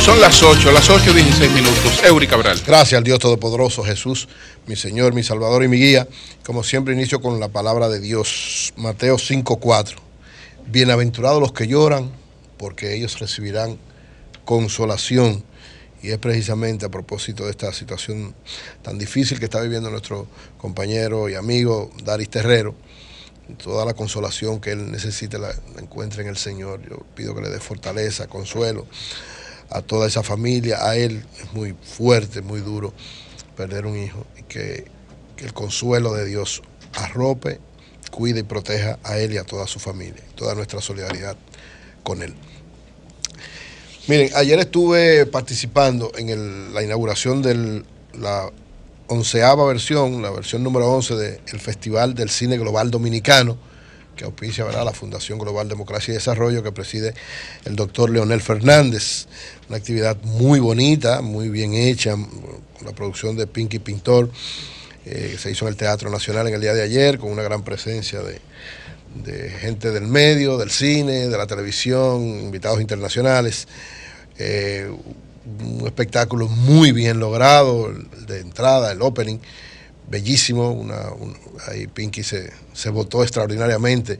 Son las 8, las 8 16 minutos. Eury Cabral. Gracias al Dios Todopoderoso, Jesús, mi Señor, mi Salvador y mi guía. Como siempre, inicio con la palabra de Dios. Mateo 5.4. Bienaventurados los que lloran, porque ellos recibirán consolación. Y es precisamente a propósito de esta situación tan difícil que está viviendo nuestro compañero y amigo Daris Terrero toda la consolación que él necesite la, encuentre en el Señor. Yo pido que le dé fortaleza, consuelo a toda esa familia, a él es muy fuerte, muy duro perder un hijo y que, el consuelo de Dios arrope, cuide y proteja a él y a toda su familia, toda nuestra solidaridad con él. Miren, ayer estuve participando en la inauguración de la onceava versión, la versión número 11 del Festival del Cine Global Dominicano, que auspicia la Fundación Global Democracia y Desarrollo que preside el doctor Leonel Fernández. Una actividad muy bonita, muy bien hecha, con la producción de Pinky Pintor, eh, que se hizo en el Teatro Nacional en el día de ayer, con una gran presencia de, gente del medio, del cine, de la televisión, invitados internacionales. Eh, un espectáculo muy bien logrado, de entrada, el opening, bellísimo, una, ahí Pinky se, se votó extraordinariamente,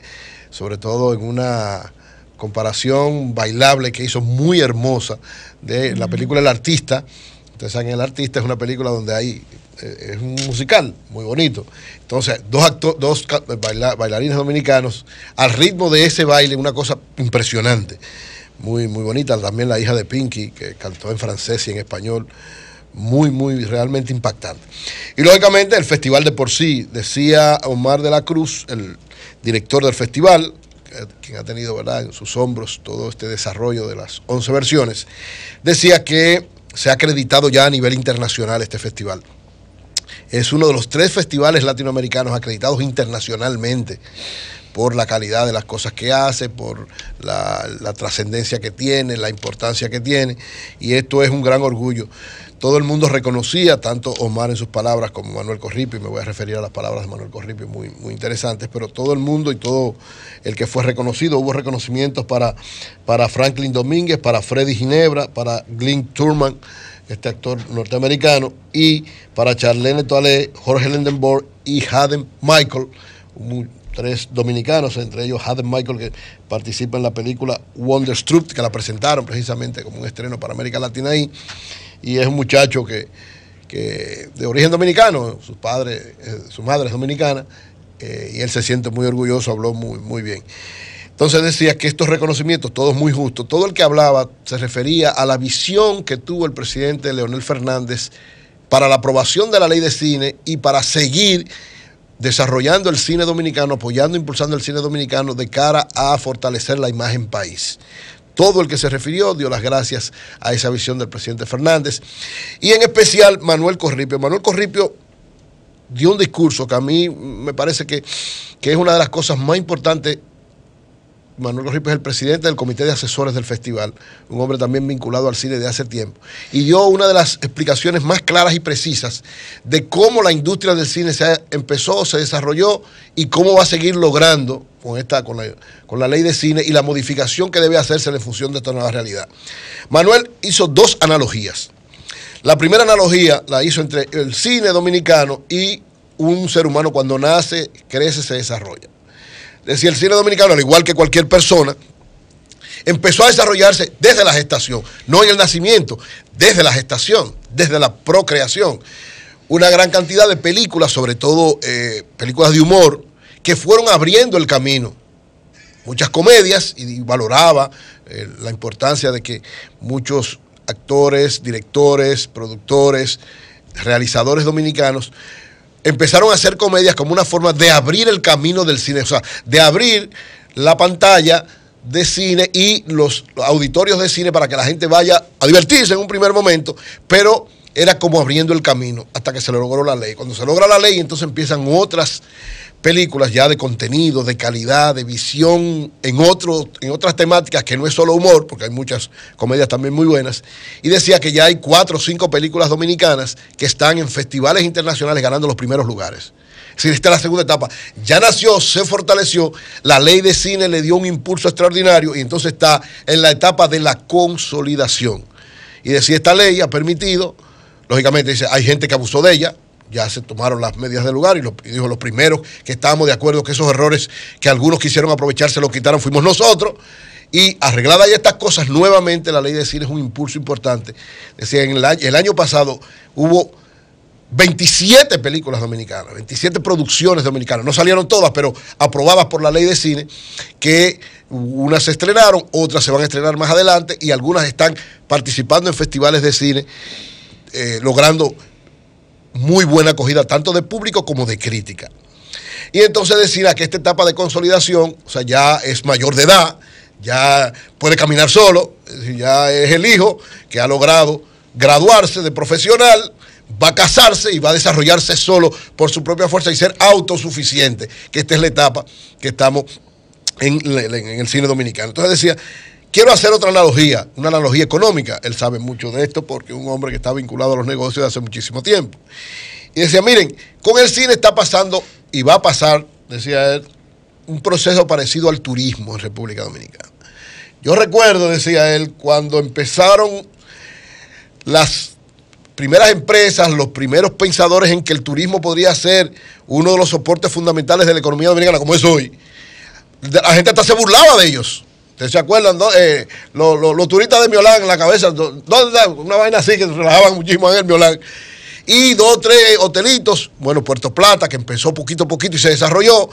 sobre todo en una comparación bailable que hizo muy hermosa de la película El Artista. Ustedes saben, El Artista es una película donde hay, eh, es un musical muy bonito. Entonces, dos, acto, dos bailarines dominicanos al ritmo de ese baile, una cosa impresionante muy, bonita. También la hija de Pinky, que cantó en francés y en español. Muy, muy, realmente impactante. Y lógicamente el festival de por sí, decía Omar de la Cruz, el director del festival, quien ha tenido ¿verdad? en sus hombros todo este desarrollo de las 11 versiones, decía que se ha acreditado ya a nivel internacional este festival. Es uno de los tres festivales latinoamericanos acreditados internacionalmente por la calidad de las cosas que hace, por la, trascendencia que tiene, la importancia que tiene, y esto es un gran orgullo. Todo el mundo reconocía, tanto Omar en sus palabras como Manuel y me voy a referir a las palabras de Manuel Corripio, muy, interesantes, pero todo el mundo y todo el que fue reconocido, hubo reconocimientos para, para Franklin Domínguez, para Freddy Ginebra, para Glenn Turman, este actor norteamericano, y para Charlene Toalé, Jorge Lindenborg y Haden Michael, muy tres dominicanos, entre ellos Haden Michael, que participa en la película Wonderstruck, que la presentaron precisamente como un estreno para América Latina ahí. Y es un muchacho que, de origen dominicano, su eh, su madre es dominicana, eh, y él se siente muy orgulloso, habló muy, muy bien. Entonces decía que estos reconocimientos, todos muy justos, todo el que hablaba se refería a la visión que tuvo el presidente Leonel Fernández para la aprobación de la ley de cine y para seguir desarrollando el cine dominicano, apoyando, impulsando el cine dominicano de cara a fortalecer la imagen país. Todo el que se refirió dio las gracias a esa visión del presidente Fernández y en especial Manuel Corripio. Manuel Corripio dio un discurso que a mí me parece que, que es una de las cosas más importantes Manuel Gorripe es el presidente del comité de asesores del festival, un hombre también vinculado al cine de hace tiempo, y dio una de las explicaciones más claras y precisas de cómo la industria del cine se empezó, se desarrolló y cómo va a seguir logrando con, con, la, con la ley de cine y la modificación que debe hacerse en función de esta nueva realidad. Manuel hizo dos analogías. La primera analogía la hizo entre el cine dominicano y un ser humano cuando nace, crece, se desarrolla decir, el cine dominicano, al igual que cualquier persona, empezó a desarrollarse desde la gestación, no en el nacimiento, desde la gestación, desde la procreación. Una gran cantidad de películas, sobre todo eh, películas de humor, que fueron abriendo el camino. Muchas comedias, y valoraba eh, la importancia de que muchos actores, directores, productores, realizadores dominicanos empezaron a hacer comedias como una forma de abrir el camino del cine, o sea, de abrir la pantalla de cine y los auditorios de cine para que la gente vaya a divertirse en un primer momento, pero era como abriendo el camino hasta que se logró la ley. Cuando se logra la ley, entonces empiezan otras películas ya de contenido, de calidad, de visión, en, otros, en otras temáticas que no es solo humor, porque hay muchas comedias también muy buenas. Y decía que ya hay cuatro o cinco películas dominicanas que están en festivales internacionales ganando los primeros lugares. Es decir, esta es la segunda etapa. Ya nació, se fortaleció, la ley de cine le dio un impulso extraordinario y entonces está en la etapa de la consolidación. Y decía, esta ley ha permitido, lógicamente dice, hay gente que abusó de ella, ya se tomaron las medidas del lugar y, dijo los primeros que estábamos de acuerdo que esos errores que algunos quisieron aprovecharse los quitaron fuimos nosotros. Y arregladas ya estas cosas, nuevamente la ley de cine es un impulso importante. Decía, en el año, pasado hubo 27 películas dominicanas, 27 producciones dominicanas. No salieron todas, pero aprobadas por la ley de cine, que unas se estrenaron, otras se van a estrenar más adelante y algunas están participando en festivales de cine, eh, logrando muy buena acogida, tanto de público como de crítica. Y entonces decía ah, que esta etapa de consolidación, o sea, ya es mayor de edad, ya puede caminar solo, ya es el hijo que ha logrado graduarse de profesional, va a casarse y va a desarrollarse solo por su propia fuerza y ser autosuficiente, que esta es la etapa que estamos en, en el cine dominicano. Entonces decía Quiero hacer otra analogía, una analogía económica. Él sabe mucho de esto porque es un hombre que está vinculado a los negocios hace muchísimo tiempo. Y decía, miren, con el cine está pasando y va a pasar, decía él, un proceso parecido al turismo en República Dominicana. Yo recuerdo, decía él, cuando empezaron las primeras empresas, los primeros pensadores en que el turismo podría ser uno de los soportes fundamentales de la economía dominicana, como es hoy, la gente hasta se burlaba de ellos. ¿Ustedes se acuerdan? Eh, los, turistas de Miolán en la cabeza, una vaina así que se relajaban muchísimo en el Miolán. Y dos, tres hotelitos, bueno, Puerto Plata, que empezó poquito a poquito y se desarrolló.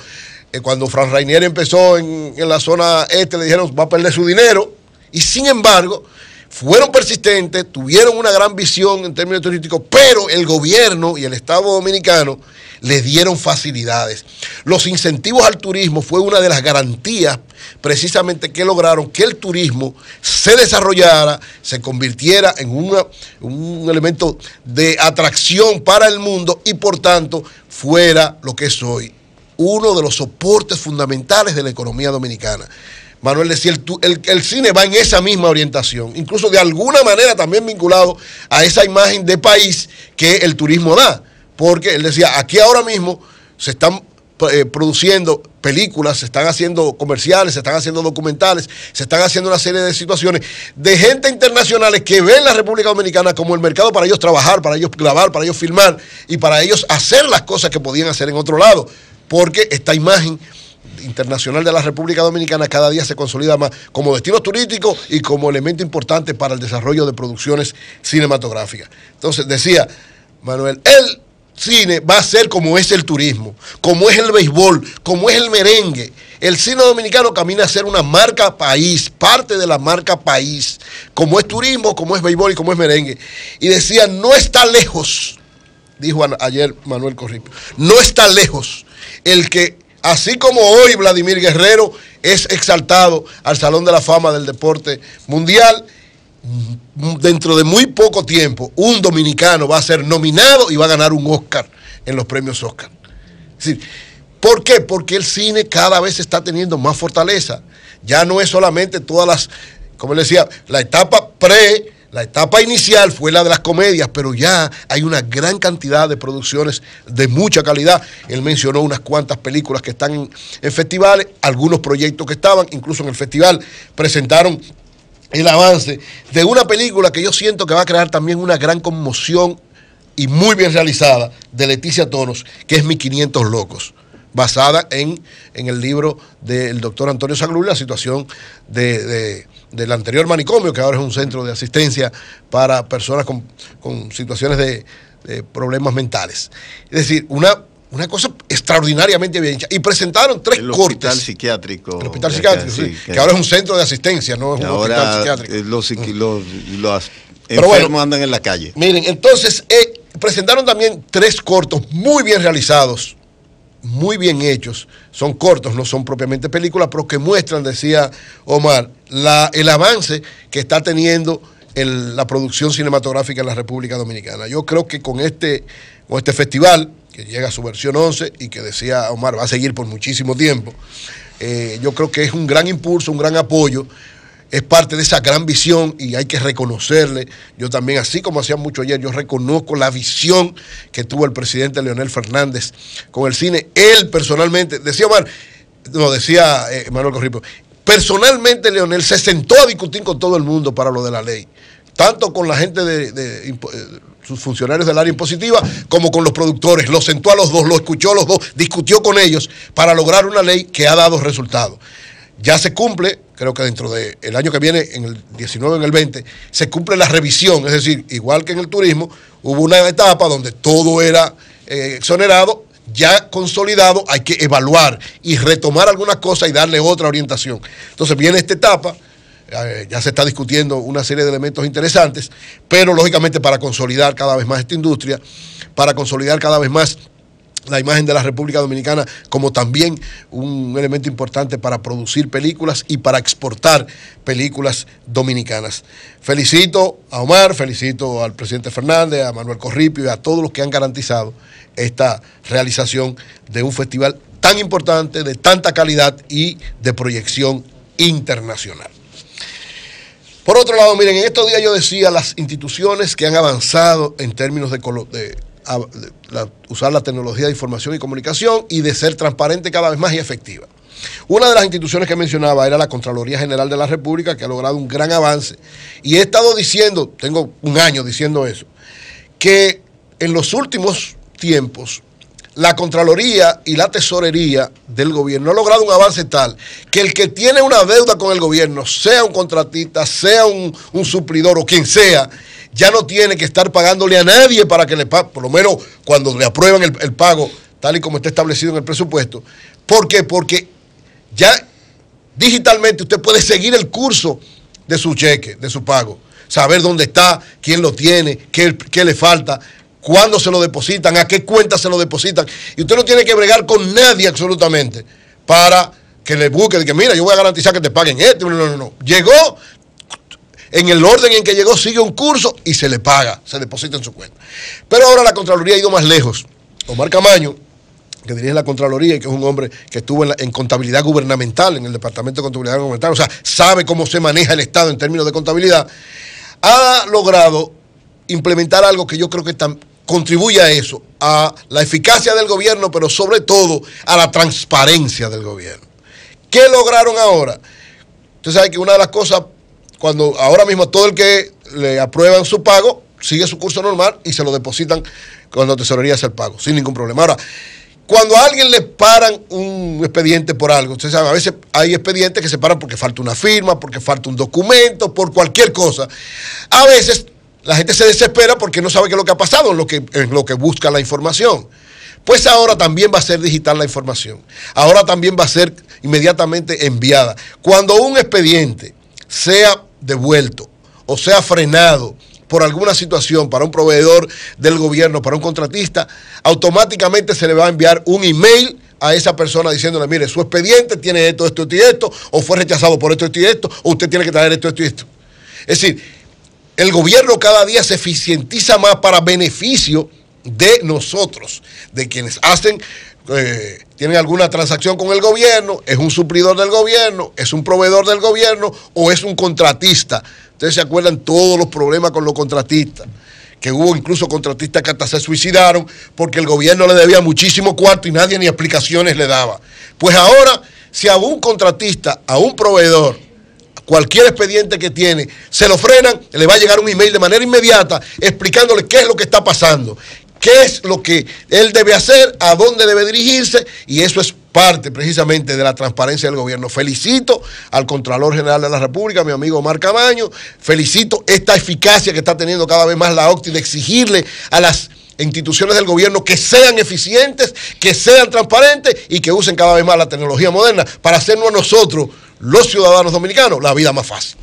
Eh, cuando Fran Rainier empezó en, en la zona este, le dijeron, va a perder su dinero. Y sin embargo, fueron persistentes, tuvieron una gran visión en términos turísticos, pero el gobierno y el Estado dominicano les dieron facilidades. Los incentivos al turismo fue una de las garantías precisamente que lograron que el turismo se desarrollara, se convirtiera en un elemento de atracción para el mundo y por tanto fuera lo que es hoy, uno de los soportes fundamentales de la economía dominicana. Manuel decía, el, cine va en esa misma orientación, incluso de alguna manera también vinculado a esa imagen de país que el turismo da, porque él decía, aquí ahora mismo se están eh, produciendo películas, se están haciendo comerciales, se están haciendo documentales, se están haciendo una serie de situaciones de gente internacional que ven la República Dominicana como el mercado para ellos trabajar, para ellos grabar, para ellos filmar y para ellos hacer las cosas que podían hacer en otro lado, porque esta imagen internacional de la República Dominicana cada día se consolida más como destino turístico y como elemento importante para el desarrollo de producciones cinematográficas. Entonces, decía Manuel, el cine va a ser como es el turismo, como es el béisbol, como es el merengue. El cine dominicano camina a ser una marca país, parte de la marca país, como es turismo, como es béisbol y como es merengue. Y decía, no está lejos, dijo ayer Manuel Corripio, no está lejos el que Así como hoy Vladimir Guerrero es exaltado al Salón de la Fama del Deporte Mundial, mm, dentro de muy poco tiempo un dominicano va a ser nominado y va a ganar un Oscar en los premios Oscar. ¿por qué? Porque el cine cada vez está teniendo más fortaleza. Ya no es solamente todas las, como le decía, la etapa pre la etapa inicial fue la de las comedias, pero ya hay una gran cantidad de producciones de mucha calidad. Él mencionó unas cuantas películas que están en, festivales, algunos proyectos que estaban, incluso en el festival presentaron el avance de una película que yo siento que va a crear también una gran conmoción y muy bien realizada de Leticia Tonos, que es Mi 500 Locos basada en, en el libro del doctor Antonio Saglur, la situación de del anterior manicomio, que ahora es un centro de asistencia para personas con, con situaciones de, problemas mentales. Es decir, una, una cosa extraordinariamente bien Y presentaron tres el cortes. Hospital psiquiátrico. El hospital psiquiátrico, que, ahora es un centro de asistencia, no es un hospital psiquiátrico. Eh, mm. Los, los, los enfermos andan en la calle. Miren, entonces eh, presentaron también tres cortos muy bien realizados muy bien hechos, son cortos, no son propiamente películas, pero que muestran, decía Omar, la, el avance que está teniendo la producción cinematográfica en la República Dominicana. Yo creo que con este, con este festival, que llega a su versión 11 y que decía Omar, va a seguir por muchísimo tiempo, eh, yo creo que es un gran impulso, un gran apoyo es parte de esa gran visión y hay que reconocerle. Yo también, así como hacía mucho ayer, yo reconozco la visión que tuvo el presidente Leonel Fernández con el cine. Él personalmente, decía Omar, no, decía eh, Manuel Corripo personalmente Leonel se sentó a discutir con todo el mundo para lo de la ley, tanto con la gente de, eh, sus funcionarios del área impositiva como con los productores. lo sentó a los dos, lo escuchó a los dos, discutió con ellos para lograr una ley que ha dado resultados. Ya se cumple creo que dentro del año que viene, en el 19, en el 20, se cumple la revisión. Es decir, igual que en el turismo, hubo una etapa donde todo era eh, exonerado, ya consolidado, hay que evaluar y retomar algunas cosas y darle otra orientación. Entonces viene esta etapa. Eh, ya se está discutiendo una serie de elementos interesantes, pero lógicamente para consolidar cada vez más esta industria, para consolidar cada vez más la imagen de la República Dominicana como también un elemento importante para producir películas y para exportar películas dominicanas. Felicito a Omar, felicito al presidente Fernández, a Manuel Corripio y a todos los que han garantizado esta realización de un festival tan importante, de tanta calidad y de proyección internacional. Por otro lado, miren, en estos días yo decía las instituciones que han avanzado en términos de, de usar la tecnología de información y comunicación y de ser transparente cada vez más y efectiva. Una de las instituciones que mencionaba era la Contraloría General de la República, que ha logrado un gran avance. Y he estado diciendo, tengo un año diciendo eso, que en los últimos tiempos la Contraloría y la Tesorería del gobierno ha logrado un avance tal que el que tiene una deuda con el gobierno, sea un contratista, sea un, un suplidor o quien sea, ya no tiene que estar pagándole a nadie para que le pague, por lo menos cuando le aprueban el, pago, tal y como está establecido en el presupuesto. ¿Por qué? Porque ya digitalmente usted puede seguir el curso de su cheque, de su pago, saber dónde está, quién lo tiene, qué, le falta, cuándo se lo depositan, a qué cuenta se lo depositan. Y usted no tiene que bregar con nadie absolutamente para que le busque, que mira, yo voy a garantizar que te paguen esto. No, no, no. Llegó, en el orden en que llegó, sigue un curso y se le paga, se deposita en su cuenta. Pero ahora la Contraloría ha ido más lejos. Omar Camaño, que dirige la Contraloría y que es un hombre que estuvo en, contabilidad gubernamental, en el Departamento de Contabilidad Gubernamental, o sea, sabe cómo se maneja el Estado en términos de contabilidad, ha logrado implementar algo que yo creo que contribuye a eso, a la eficacia del gobierno, pero sobre todo a la transparencia del gobierno. ¿Qué lograron ahora? Usted sabe que una de las cosas cuando ahora mismo todo el que le aprueban su pago sigue su curso normal y se lo depositan cuando tesorería hace el pago, sin ningún problema. Ahora, cuando a alguien le paran un expediente por algo, ustedes saben, a veces hay expedientes que se paran porque falta una firma, porque falta un documento, por cualquier cosa. A veces la gente se desespera porque no sabe qué es lo que ha pasado lo que, en lo que busca la información. Pues ahora también va a ser digital la información. Ahora también va a ser inmediatamente enviada. Cuando un expediente sea devuelto o sea frenado por alguna situación para un proveedor del gobierno, para un contratista, automáticamente se le va a enviar un email a esa persona diciéndole, mire, su expediente tiene esto, esto, y esto, o fue rechazado por esto, esto y esto, o usted tiene que traer esto, esto y esto. Es decir, el gobierno cada día se eficientiza más para beneficio de nosotros, de quienes hacen eh, tienen alguna transacción con el gobierno, es un suplidor del gobierno, es un proveedor del gobierno o es un contratista. Ustedes se acuerdan todos los problemas con los contratistas, que hubo incluso contratistas que hasta se suicidaron porque el gobierno le debía muchísimo cuarto y nadie ni explicaciones le daba. Pues ahora, si a un contratista, a un proveedor, cualquier expediente que tiene, se lo frenan, le va a llegar un email de manera inmediata explicándole qué es lo que está pasando, qué es lo que él debe hacer, a dónde debe dirigirse, y eso es parte precisamente de la transparencia del gobierno. Felicito al Contralor General de la República, mi amigo Omar Cabaño, felicito esta eficacia que está teniendo cada vez más la OCTI de exigirle a las instituciones del gobierno que sean eficientes, que sean transparentes y que usen cada vez más la tecnología moderna para hacernos a nosotros, los ciudadanos dominicanos, la vida más fácil.